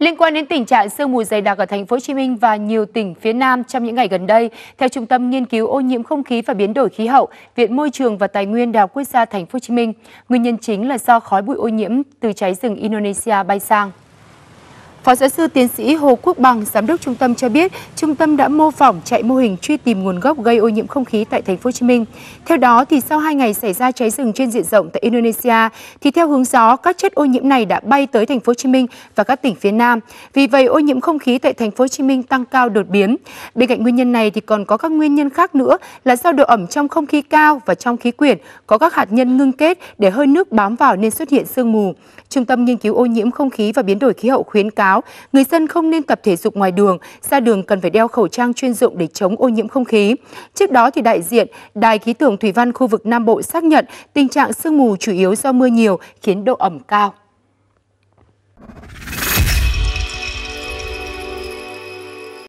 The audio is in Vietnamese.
Liên quan đến tình trạng sương mù dày đặc ở thành phố Hồ Chí Minh và nhiều tỉnh phía Nam trong những ngày gần đây, theo Trung tâm nghiên cứu ô nhiễm không khí và biến đổi khí hậu, Viện Môi trường và Tài nguyên Đại học Quốc gia Thành phố Hồ Chí Minh, nguyên nhân chính là do khói bụi ô nhiễm từ cháy rừng Indonesia bay sang. Phó giáo sư tiến sĩ Hồ Quốc Bằng, giám đốc trung tâm cho biết, trung tâm đã mô phỏng chạy mô hình truy tìm nguồn gốc gây ô nhiễm không khí tại thành phố Hồ Chí Minh. Theo đó thì sau 2 ngày xảy ra cháy rừng trên diện rộng tại Indonesia thì theo hướng gió các chất ô nhiễm này đã bay tới thành phố Hồ Chí Minh và các tỉnh phía Nam. Vì vậy ô nhiễm không khí tại thành phố Hồ Chí Minh tăng cao đột biến. Bên cạnh nguyên nhân này thì còn có các nguyên nhân khác nữa là do độ ẩm trong không khí cao và trong khí quyển có các hạt nhân ngưng kết để hơi nước bám vào nên xuất hiện sương mù. Trung tâm nghiên cứu ô nhiễm không khí và biến đổi khí hậu khuyến cáo cáo, người dân không nên tập thể dục ngoài đường, ra đường cần phải đeo khẩu trang chuyên dụng để chống ô nhiễm không khí. Trước đó thì đại diện Đài khí tượng thủy văn khu vực Nam Bộ xác nhận tình trạng sương mù chủ yếu do mưa nhiều khiến độ ẩm cao.